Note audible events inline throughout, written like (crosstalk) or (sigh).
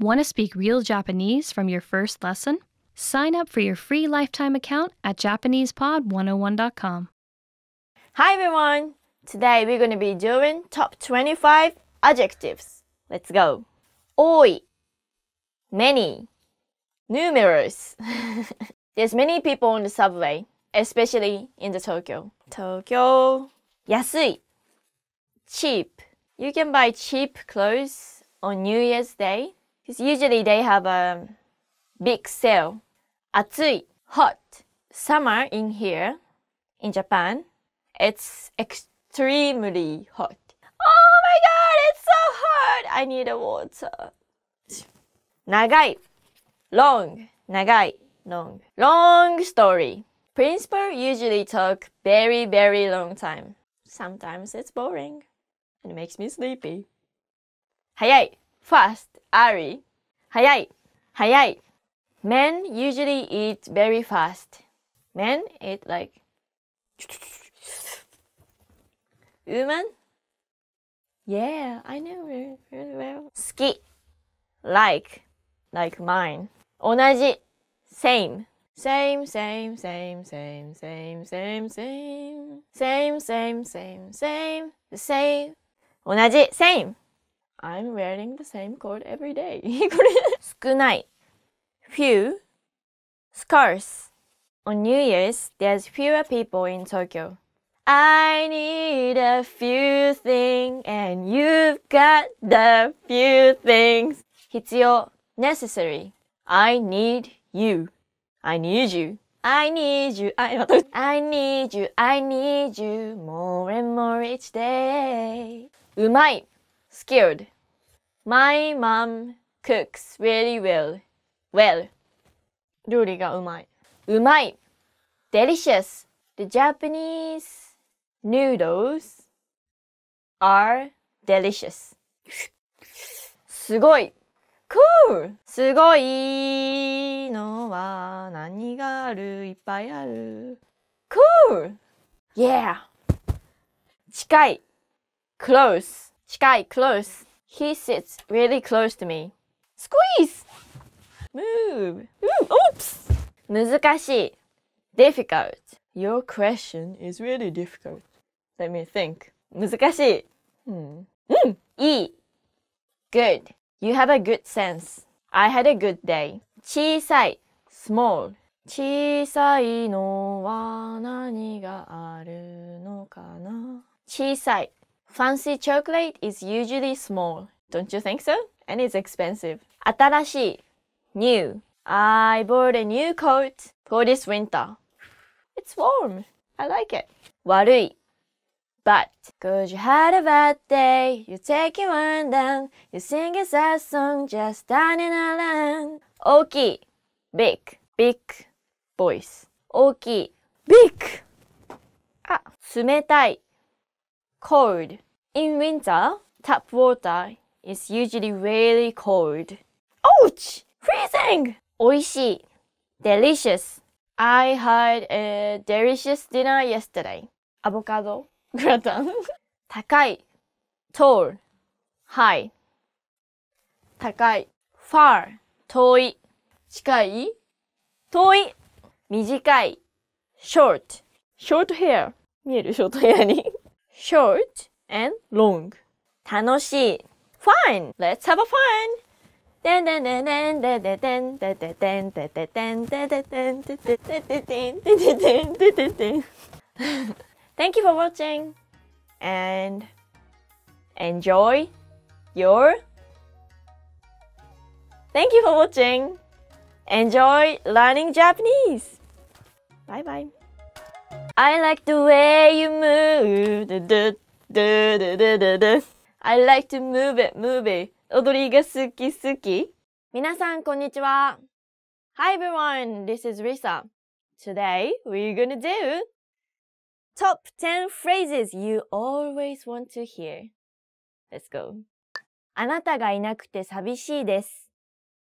Want to speak real Japanese from your first lesson? Sign up for your free lifetime account at JapanesePod101.com. Hi everyone! Today we're going to be doing top 25 adjectives. Let's go. Oi, many, numerous. (laughs) There's many people on the subway, especially in the Tokyo. Tokyo, yasui, cheap. You can buy cheap clothes on New Year's Day because usually they have a big sale. Atsui, hot. Summer in here, in Japan, it's extremely hot. Oh my god, it's so hot! I need a water. Nagai, long. Nagai, long. Long story. Principal usually talk very, very long time. Sometimes it's boring. It makes me sleepy. Hayai, fast. Ari. Hayai. Hayai. Men usually eat very fast. Men eat like. Woman, Yeah, I know very, very well. 好き like, like mine. 同じ same. Same, same, same, same, same, same, same, same, same, same, same, the same. 同じ same. I'm wearing the same coat every day. これ少ない (laughs) few scarce On New Year's, there's fewer people in Tokyo. I need a few things and you've got the few things. 必要 necessary. I need you. I need you. I need you. I, (laughs) I need you. I need you more and more each day. Umai. skilled. My mom cooks really well. Well. 料理がうまい。うまい delicious. The Japanese noodles are delicious. すごい cool! すごいのは何があるいっぱいある。cool! yeah! 近い close Sky, close. He sits really close to me. Squeeze! Move! Ooh, oops! 難しい difficult. Your question is really difficult. Let me think. 難しい hmm. hmm. E. Good. You have a good sense. I had a good day. 小さい small. 小さいのは何があるのかな小さい Fancy chocolate is usually small, don't you think so? And it's expensive. 新しい new. I bought a new coat for this winter. It's warm. I like it. 悪い But, cause you had a bad day, you take it one down, you sing a sad song just standing land. Oki, big, big voice. Oki, big. Ah, あ、冷たい Cold. In winter, tap water is usually really cold. Ouch! Freezing! 美味しい Delicious. I had a delicious dinner yesterday. アボカドグラタン高い tall high 高い far 遠い近い遠い短い short short hair 見えるショートヘアに short and long. 楽しい Fine! Let's have a fun! Thank you for watching and enjoy your Thank you for watching. Enjoy learning Japanese. Bye bye. I like the way you move. I like to move it, move it. 踊りが好き好き。みなさん、こんにちは。Hi everyone, this is Risa. Today, we're gonna do top 10 phrases you always want to hear. Let's go. あなたがいなくて寂しいです。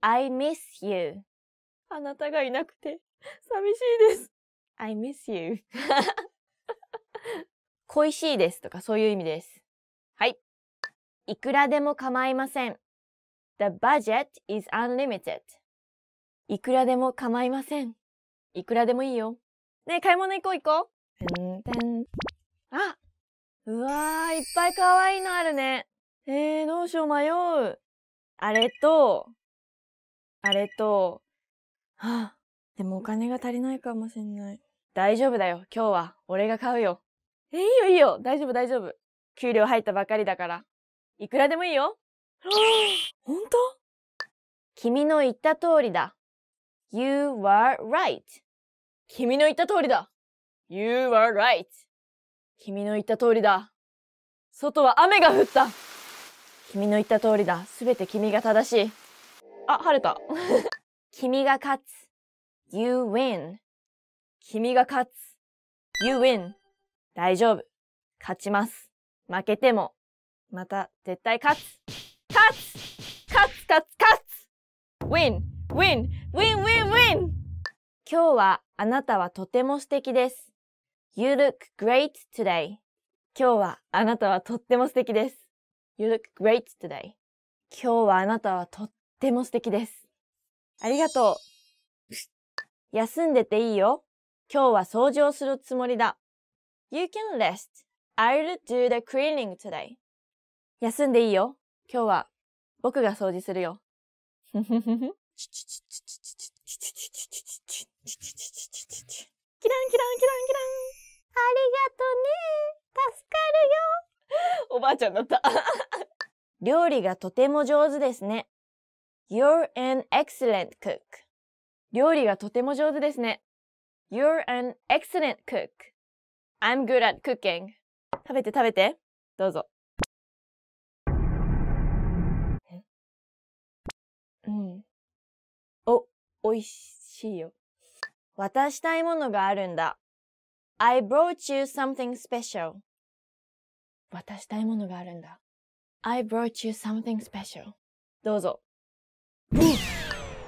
I miss you. あなたがいなくて寂しいです。I miss you. (laughs) 恋しいですとかそういう意味です。はい。いくらでも構いません。The budget is unlimited. いくらでも構いません。いくらでもいいよ。ねえ、買い物行こう行こう。あうわー、いっぱい可愛いのあるね。えー、どうしよう迷う。あれと、あれと、はあ、でもお金が足りないかもしれない。大丈夫だよ。今日は俺が買うよ。え、いいよいいよ。大丈夫大丈夫。給料入ったばかりだから。いくらでもいいよ。ほんと君の言った通りだ。You were right. 君の言った通りだ。You were right. 君の言った通りだ。外は雨が降った。君の言った通りだ。すべて君が正しい。あ、晴れた。(laughs) 君が勝つ。You win. 君が勝つ。You win. 大丈夫。勝ちます。負けても、また絶対勝つ。勝つ勝つ勝つ勝つ !Win! Win! Win! Win! Win! 今日はあなたはとても素敵です。You look great today. 今日はあなたはとっても素敵です。You look great today. 今日はあなたはとっても素敵です。ありがとう。休んでていいよ。今日は掃除をするつもりだ。You can rest. I'll do the cleaning today. 休んでいいよ。今日は僕が掃除するよ。キランキランキランキラン。ありがとね。助かるよ。おばあちゃんだった。料理がとても上手ですね。You're an excellent cook. 料理がとても上手ですね。You're an excellent cook. I'm good at cooking. 食べて食べて。どうぞ。うん。お、おいしいよ。渡したいものがあるんだ。I brought you something special. 渡したいものがあるんだ。I brought you something special. どうぞ。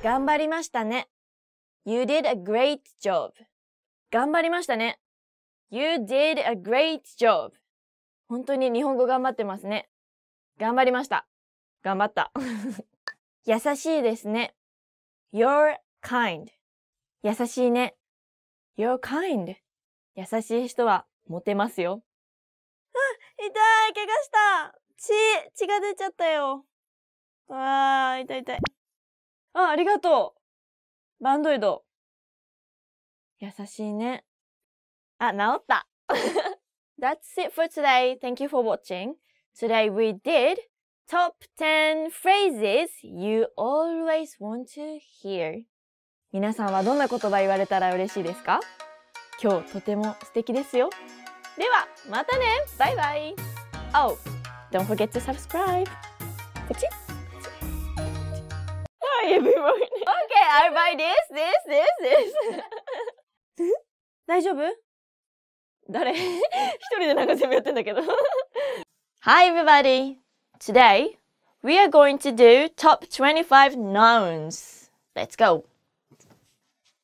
頑張りましたね。You did a great job. 頑張りましたね。You did a great job. 本当に日本語頑張ってますね。頑張りました。頑張った。(laughs) 優しいですね。You're kind. 優しいね。You're kind. 優しい人はモテますよ。痛い怪我した血、血が出ちゃったよ。あー、痛い痛い。あ、ありがとうバンドエイド。優しいね。あ、治った。That's it for today. Thank you for watching. Today we did top 10 phrases you always want to hear. 皆さんはどんな言葉言われたら嬉しいですか今日とても素敵ですよ。では、またねバイバイ !Oh, don't forget to subscribe! ポチッ every morning. Okay, I buy this, this, this, this. 大丈夫誰一人でなんか全部やってんだけど。Hi everybody! Today, we are going to do top 25 nouns. Let's go!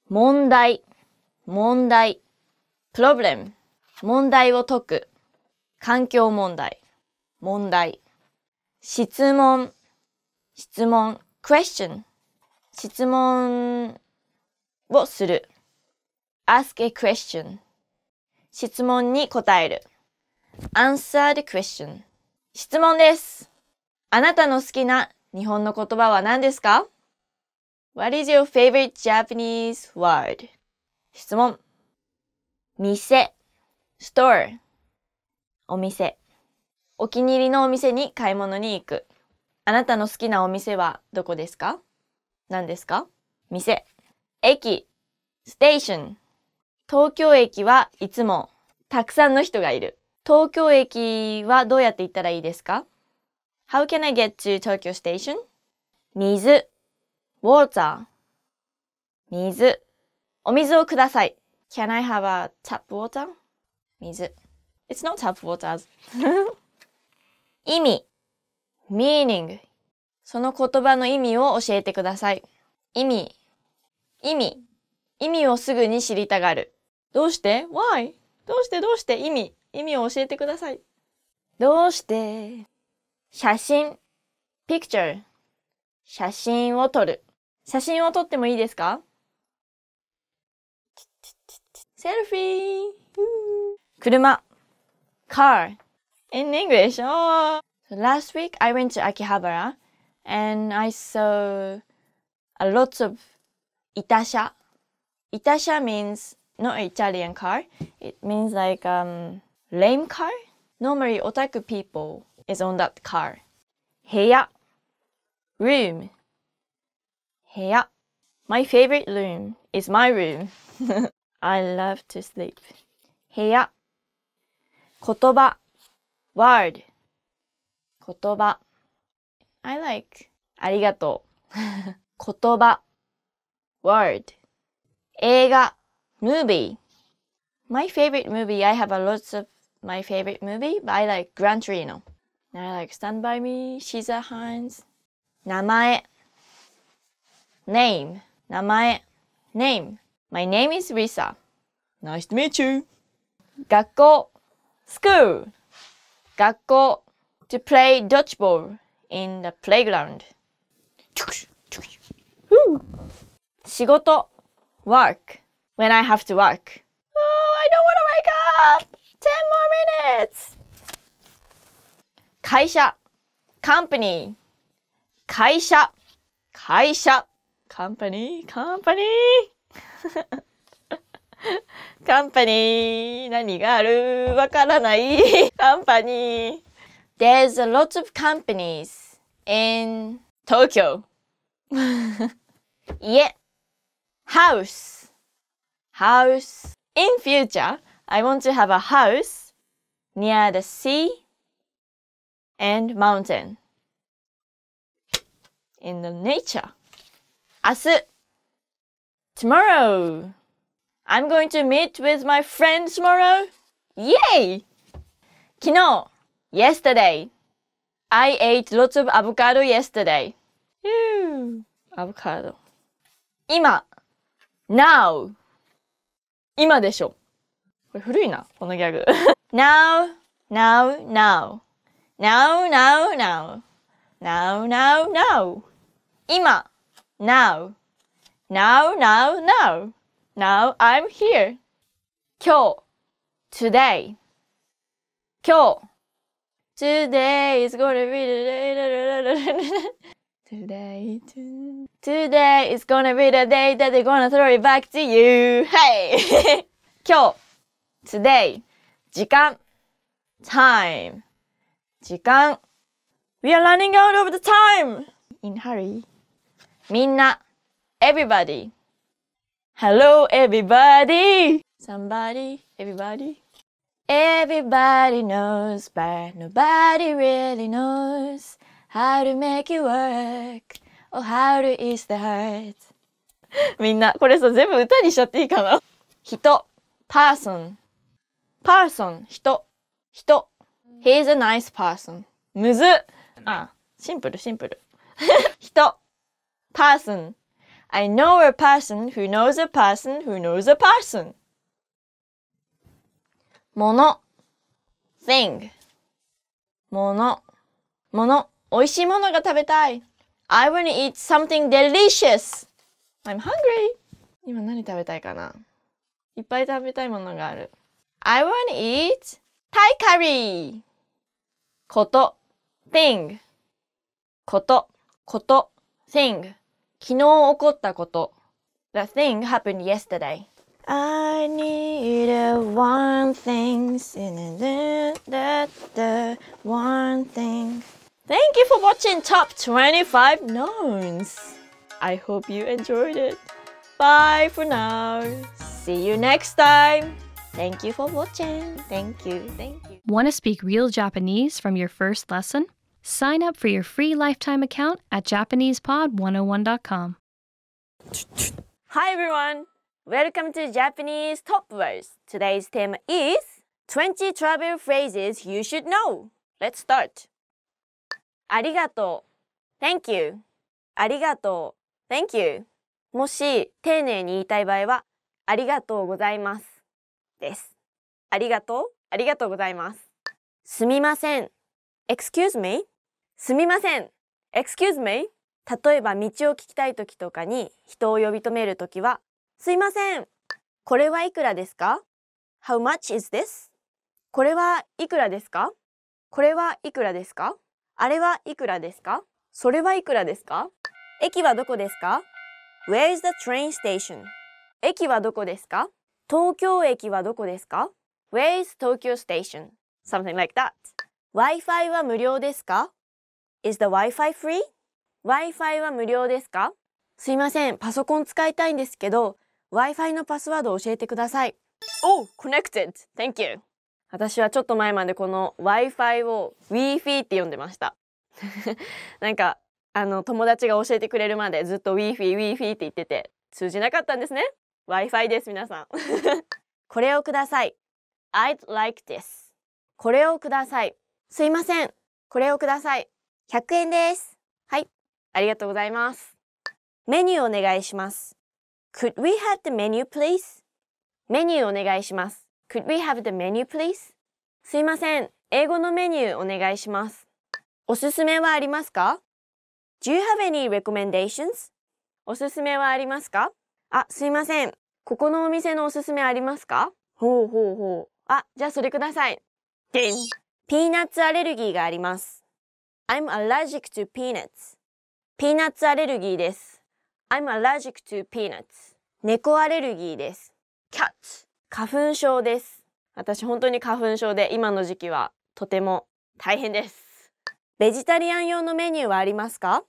問題、問題、problem、問題を解く、環境問題、問題、質問、質問、question、質問をする。ask a question 質問に答える。answer the question 質問です。あなたの好きな日本の言葉は何ですか ?What is your favorite Japanese word? 質問。店 store お店。お気に入りのお店に買い物に行く。あなたの好きなお店はどこですか何ですか店。駅。ステーション。東京駅はいつもたくさんの人がいる。東京駅はどうやって行ったらいいですか ?How can I get to Tokyo Station? 水。water. 水。お水をください。Can I have a tap water? 水。It's not tap waters. 意味。meaning. その言葉の意味を教えてください。意味、意味、意味をすぐに知りたがる。どうして ?Why? どうしてどうして意味、意味を教えてください。どうして写真、picture、写真を撮る。写真を撮ってもいいですかセルフィー車 car in English. Oh. So last week I went to Akihabara and I saw a lot of Itasha. Itasha means not Italian car. It means like um, lame car. Normally, otaku people is on that car. Heya, room. Heya. My favorite room is my room. (laughs) I love to sleep. Heya. Kotoba, word. Kotoba. I like. ありがとう。言葉 word 映画 movie My favorite movie, I have a lots of my favorite movie, but I like Gran Torino. I like Stand By Me, Shiza Hines. 名前 name 名前 name My name is Risa. Nice to meet you. 学校 school 学校 to play dodgeball in the playground. 仕事 work when I have to work. Oh, I don't want to wake up! 10 more minutes! 会社 company 会社会社 company company company 何があるわからないカンパニー There's a lot of companies in Tokyo. (laughs) yeah. House. House. In future, I want to have a house near the sea and mountain. In the nature. 明日 Tomorrow. I'm going to meet with my friend tomorrow. Yay! 昨日 yesterday. I ate lots of avocado yesterday. アボカド。今 now 今でしょ。これ古いな、このギャグ。now, now, now. now, now, now. now, now, now. 今 now. now, now, now. now I'm here. 今日 today. 今日 Today is gonna be the day. today, to, today is gonna be the day that they're gonna throw it back to you. Hey! 今日 (laughs) today 時間 time 時間 We are running out of the time in hurry みんな everybody Hello everybody somebody everybody Everybody knows, but nobody really knows how to make it work or how to ease the heart. みんな、これさ、全部歌にしちゃっていいかな人、person, person, 人、人。He's a nice person. むずあ、シンプル、シンプル。人、person. I know a person who knows a person who knows a person. もの thing ものもの美味しいものが食べたい I wanna eat something delicious I'm hungry 今何食べたいかないっぱい食べたいものがある I wanna eat Thai curry こと thing ことこと thing 昨日起こったこと The thing happened yesterday I need a one thing, the one thing. Thank you for watching Top 25 Knowns. I hope you enjoyed it. Bye for now. See you next time. Thank you for watching. Thank you. Thank you. Want to speak real Japanese from your first lesson? Sign up for your free lifetime account at JapanesePod101.com. Hi, everyone. Welcome to Japanese Top Words. Today's theme is 20 travel phrases you should know. Let's start. ありがとう Thank you. ありがとう Thank you. もし丁寧に言いたい場合はありがとうございますです。ありがとうありがとうございます。すみません Excuse me? すみません Excuse me? 例えば道を聞きたい時とかに人を呼び止める時はすいません。これはいくらですか ?How much is this? これはいくらですかこれはいくらですかあれはいくらですかそれはいくらですか駅はどこですか ?Where is the train station? 駅はどこですか東京駅はどこですか ?Where is Tokyo station? Something like that. Wi-Fi は無料ですか ?Is the Wi-Fi free? Wi-Fi は無料ですかすいません、パソコン使いたいんですけど、Wi-Fi のパスワードを教えてください。Oh, connected. Thank you. 私はちょっと前までこの Wi-Fi を Wi-Fi って呼んでました。(laughs) なんかあの友達が教えてくれるまでずっと Wi-Fi Wi-Fi って言ってて通じなかったんですね。Wi-Fi です皆さん。(laughs) これをください。I'd like this. これをください。すいません。これをください。100円です。はい。ありがとうございます。メニューお願いします。Could we have the menu please? メニューお願いします。Could we have the menu please? すいません。英語のメニューお願いします。おすすめはありますか ?Do you have any recommendations? おすすめはありますかあ、すいません。ここのお店のおすすめありますかほうほうほう。あ、じゃあそれください。でん。ピーナッツアレルギーがあります。I'm allergic to peanuts. ピーナッツアレルギーです。I'm allergic to peanuts. 猫アレルギーです。cat 花粉症です。私本当に花粉症で今の時期はとても大変です。ベジタリアン用のメニューはありますか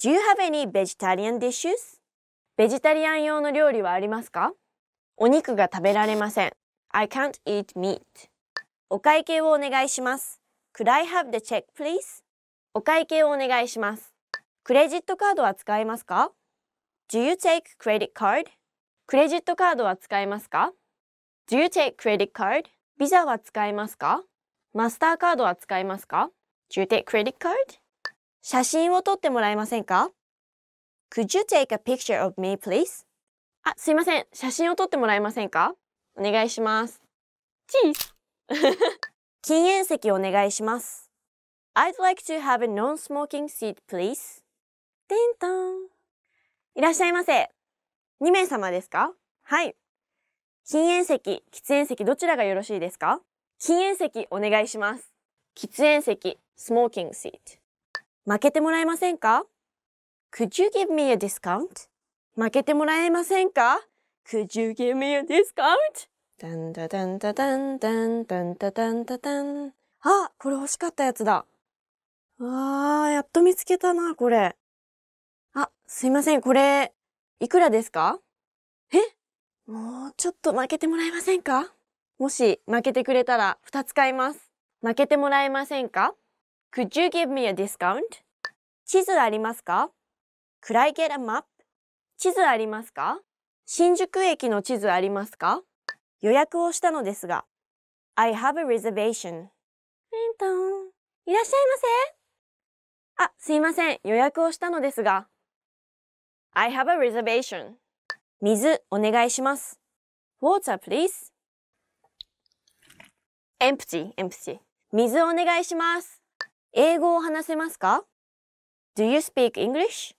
?Do you have any vegetarian dishes? ベジタリアン用の料理はありますかお肉が食べられません。I can't eat meat. お会計をお願いします。Could I have the check please? お会計をお願いします。クレジットカードは使えますか Do you take credit card? クレジットカードは使えますか Do you take credit card? ビザは使えますかマスターカードは使えますか Do you take credit card? 写真を撮ってもらえませんか Could you take a picture of me, please? あ、すいません。写真を撮ってもらえませんかお願いします。チーズ禁煙席お願いします。I'd like to have a non-smoking seat, please. てんとん。いらっしゃいませ。2名様ですかはい。禁煙席、喫煙席、どちらがよろしいですか禁煙席、お願いします。喫煙席、スモーキングシート。負けてもらえませんか ?Could you give me a discount? 負けてもらえませんか ?Could you give me a discount? ダンダダンダダンダンダンダダンダダン。あ、これ欲しかったやつだ。わー、やっと見つけたな、これ。すいません、これ、いくらですかえもうちょっと負けてもらえませんかもし負けてくれたら2つ買います。負けてもらえませんか ?Could you give me a discount? 地図ありますか ?Could I get a map? 地図ありますか新宿駅の地図ありますか予約をしたのですが。I have a reservation. リントン、いらっしゃいませ。あ、すいません。予約をしたのですが。I have a reservation. 水お願いします。Water, please. Empty, empty. 水お願いします。英語を話せますか ?Do you speak English?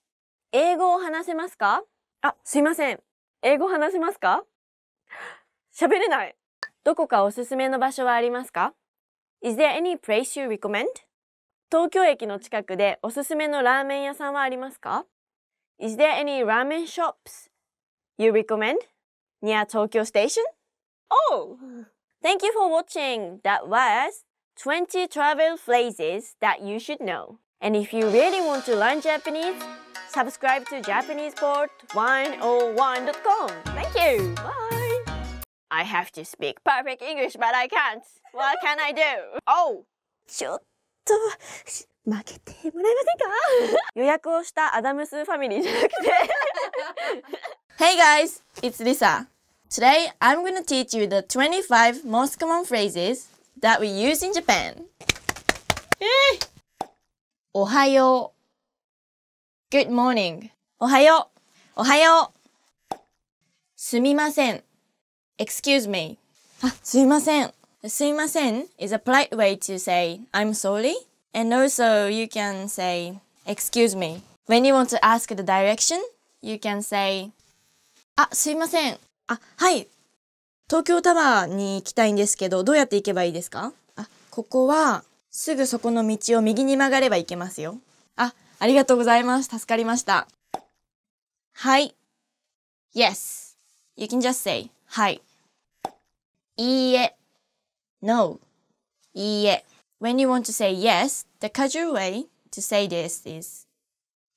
英語を話せますかあ、すいません。英語話せますか喋れない。どこかおすすめの場所はありますか ?Is there any place you recommend? 東京駅の近くでおすすめのラーメン屋さんはありますか Is there any ramen shops you recommend near Tokyo Station? Oh! Thank you for watching. That was 20 travel phrases that you should know. And if you really want to learn Japanese, subscribe to JapanesePort101.com. Thank you. Bye. I have to speak perfect English, but I can't. What can I do? Oh! ちょっと負けてもらえませんか予約をしたアダムスファミリーじゃなくて (laughs) (laughs) Hey guys, it's Lisa. Today I'm going to teach you the 25 most common phrases that we use in Japan. Ohayo. Good morning. Ohayo. Ohayo. おはようおはようすみません Excuse me. あ、すいません。すいません ah, is a polite way to say I'm sorry And also you can say excuse me. When you want to ask the direction, you can say あ、すいません。あ、はい。東京タワーに行きたいんですけど、どうやって行けばいいですかあ、ここはすぐそこの道を右に曲がれば行けますよ。あ、ありがとうございます。助かりました。はい。Yes. You can just say はい。いいえ。No. いいえ。When you want to say yes, the casual way to say this is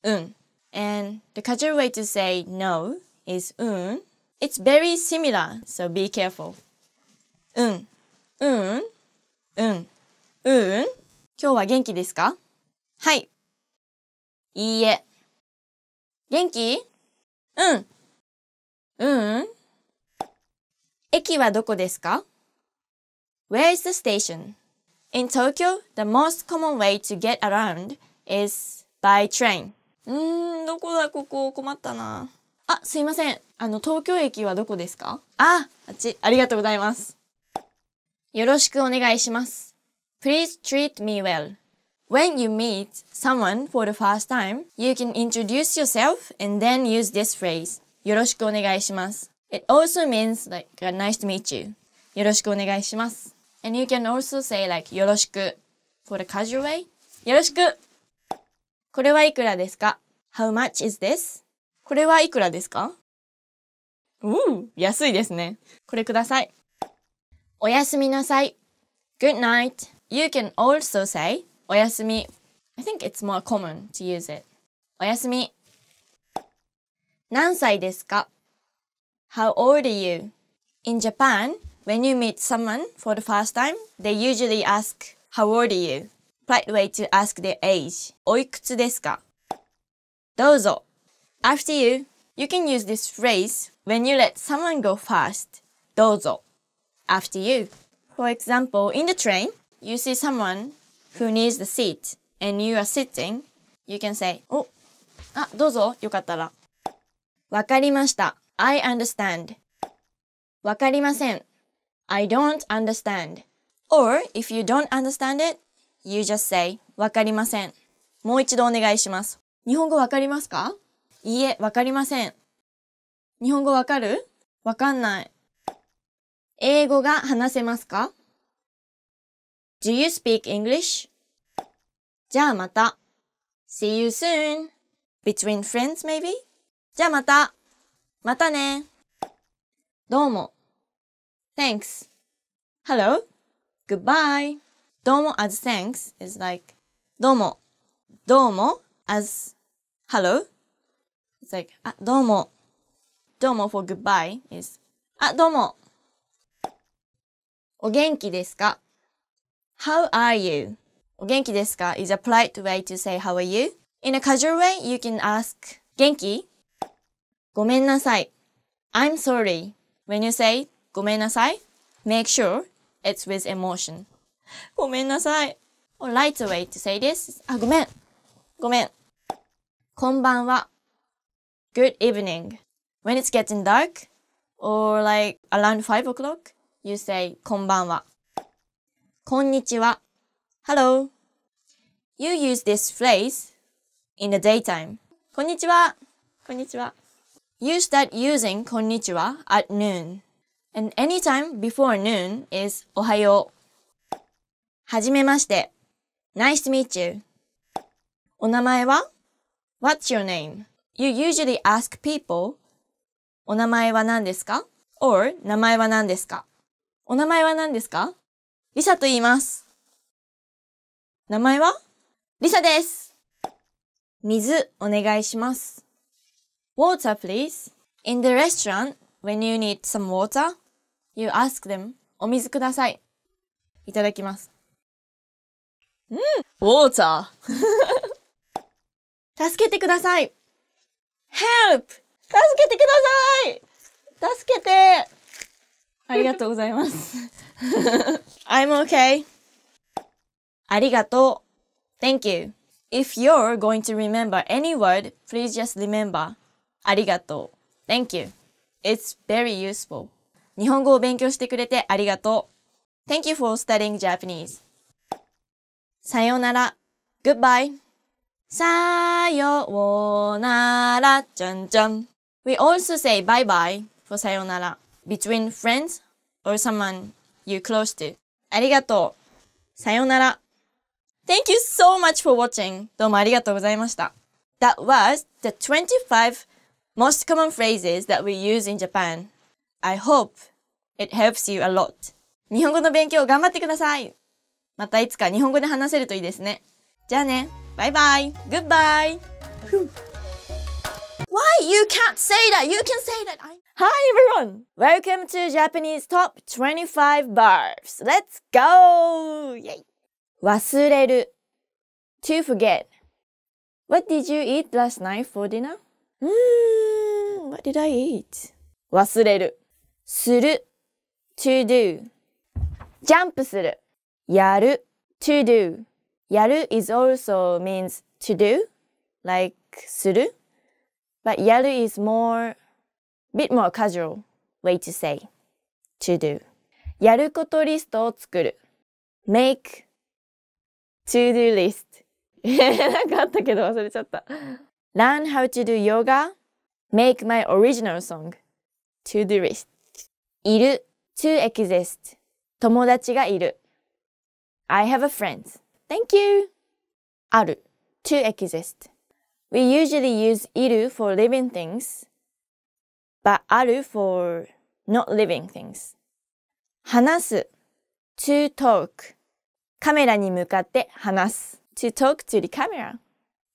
un. And the casual way to say no is un. It's very similar, so be careful. Un, un, un, un. 今日は元気ですかはい。いいえ。元気うん。うん。駅はどこですか Where is the station? In Tokyo, the most common way to get around is by train. んーどこだここ困ったな。あ、すいません。あの、東京駅はどこですかあ、あっち。ありがとうございます。よろしくお願いします。Please treat me well. When you meet someone for the first time, you can introduce yourself and then use this phrase. よろしくお願いします。It also means like nice to meet you. よろしくお願いします。And you can also say like よろしく for the casual way. よろしくこれはいくらですか ?How much is this? これはいくらですかおう安いですね。これください。おやすみなさい。Good night. You can also say おやすみ。I think it's more common to use it. おやすみ。何歳ですか ?How old are you? In Japan, When you meet someone for the first time, they usually ask, How old are you? Polite way to ask their age. Oikutsu Dozo, After you, you can use this phrase when you let someone go first. Dozo, After you. For example, in the train, you see someone who needs the seat and you are sitting, you can say, Oh, ah, dozo, yokattara. I understand. わかりません。I don't understand. Or if you don't understand it, you just say わかりません。もう一度お願いします。日本語わかりますかいいえ、わかりません。日本語わかるわかんない。英語が話せますか ?Do you speak English? じゃあまた。See you soon. Between friends maybe? じゃあまた。またね。どうも。Thanks. Hello. Goodbye. どうも as thanks is like どうも。どうも as hello. It's like あ、どうも。どうも for goodbye is あ、どうも。お元気ですか ?How are you? お元気ですか is a polite way to say how are you? In a casual way, you can ask 元気ごめんなさい。I'm sorry. When you say ごめんなさい make sure it's with emotion ごめんなさい or l i g h t away to say this あ、ごめんごめんこんばんは good evening when it's getting dark or like around five o'clock you say こんばんはこんにちは hello you use this phrase in the daytime こんにちはこんにちは You start using こんにちは at noon And anytime before noon is おはよう。はじめまして。Nice to meet you. お名前は ?What's your name?You usually ask people お名前は何ですか ?or 名前は何ですかお名前は何ですかリサと言います。名前はリサです。水お願いします。Water please. In the restaurant, when you need some water, You ask them お水ください。いただきます。うん !Water! 助けてください !Help! 助けてください助けてありがとうございます。I'm okay. ありがとう。Thank you. If you're going to remember any word, please just remember ありがとう。Thank you. It's very useful. 日本語を勉強してくれてありがとう。Thank you for studying Japanese. さよなら。Goodbye. さよなら。じゃんじゃん。We also say bye bye for さよなら between friends or someone you close to. ありがとう。さよなら。Thank you so much for watching. どうもありがとうございました。That was the 25 most common phrases that we use in Japan. I hope it helps you a lot. 日本語の勉強頑張ってくださいまたいつか日本語で話せるといいですね。じゃあね。バイバイ。グッバイ。Why you can't say that? You can say that. I... Hi everyone. Welcome to Japanese Top 25 Bars. Let's go. Yay. 忘れる to forget. What did you eat last night for dinner? Mm, what did I eat? 忘れるする to do ジャンプするやる to do やる is also means to do like する but やる is more bit more casual way to say to do やることリストを作る make to do list なんかあったけど忘れちゃった learn how to do yoga make my original song to do list いる to exist 友達がいる I have a friend thank you ある to exist We usually use いる for living things but ある for not living things 話す to talk カメラに向かって話す to talk to the camera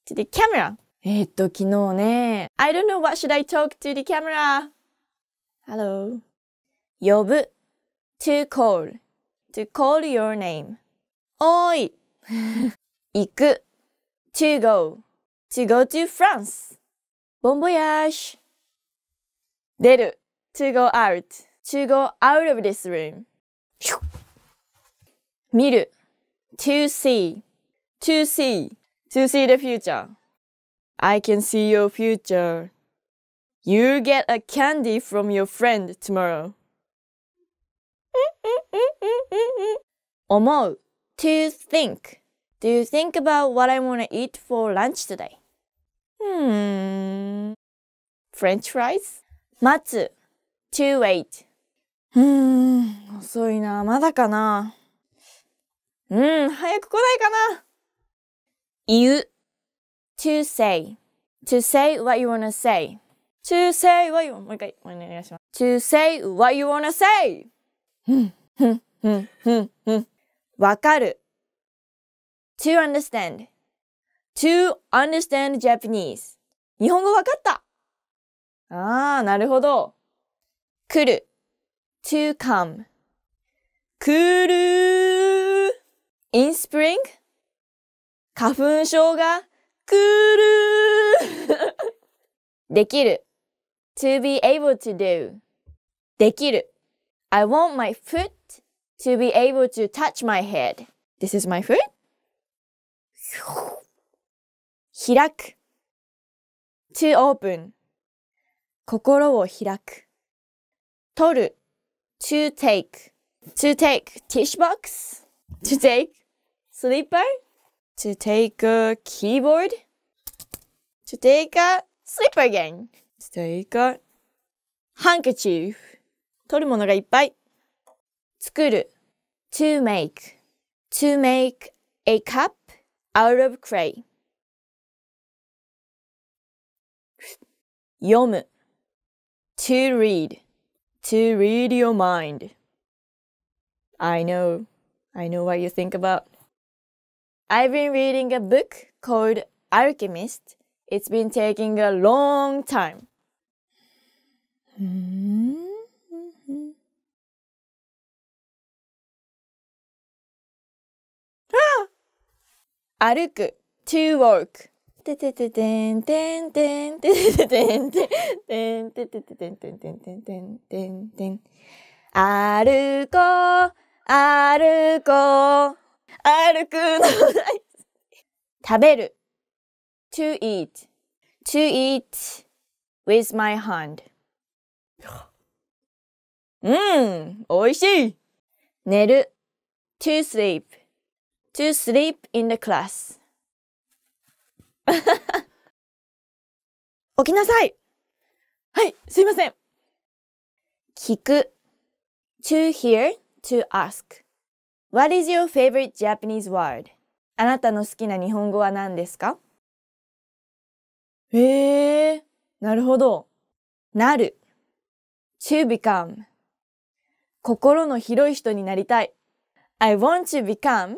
to the camera えっと昨日ね I don't know what should I talk to the camera Hello 呼ぶ to call, to call your name. oi 行く (laughs) to go, to go to France. Bon voyage. 出る to go out, to go out of this room. 見る to see, to see, to see the future. I can see your future. You get a candy from your friend tomorrow. 思う to think Do you think about what I want to eat for lunch today? Hmm. French fries? 待つ to wait うーん、遅いな。まだかな。うん、早く来ないかな。言う to say to say what you wanna say to say what you もう一回お願いします to say what you wanna say わかる。to understand. to understand Japanese. 日本語わかったああ、なるほど。来る。to come. 来る in spring? 花粉症が来るできる to be able to do できる I want my foot to be able to touch my head. This is my foot. 開く to open 心を開く取る to take to take tish box to take slipper to take a keyboard to take a slipper again to take a handkerchief 取るものがいっぱい。作る。to make. to make a cup out of clay. 読む。to read. to read your mind. I know. I know what you think about. I've been reading a book called Alchemist. It's been taking a long time. Hmm? 歩く to walk てててててんてんてててんてんてんてんてんてんてんてんてんてん歩こう歩こう歩くの大好き食べる to eat to eat with my hand うん美味しい寝る to sleep to sleep in the class 起きなさいはい、すいません。聞く to hear, to ask What is your favorite Japanese word? あなたの好きな日本語は何ですかへえー、なるほど。なる to become 心の広い人になりたい。I want to become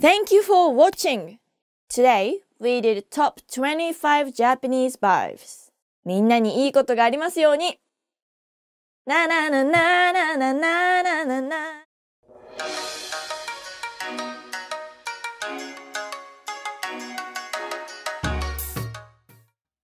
Thank you for watching! Today, we did top 25 Japanese vibes. みんなにいいことがありますようになななななななななな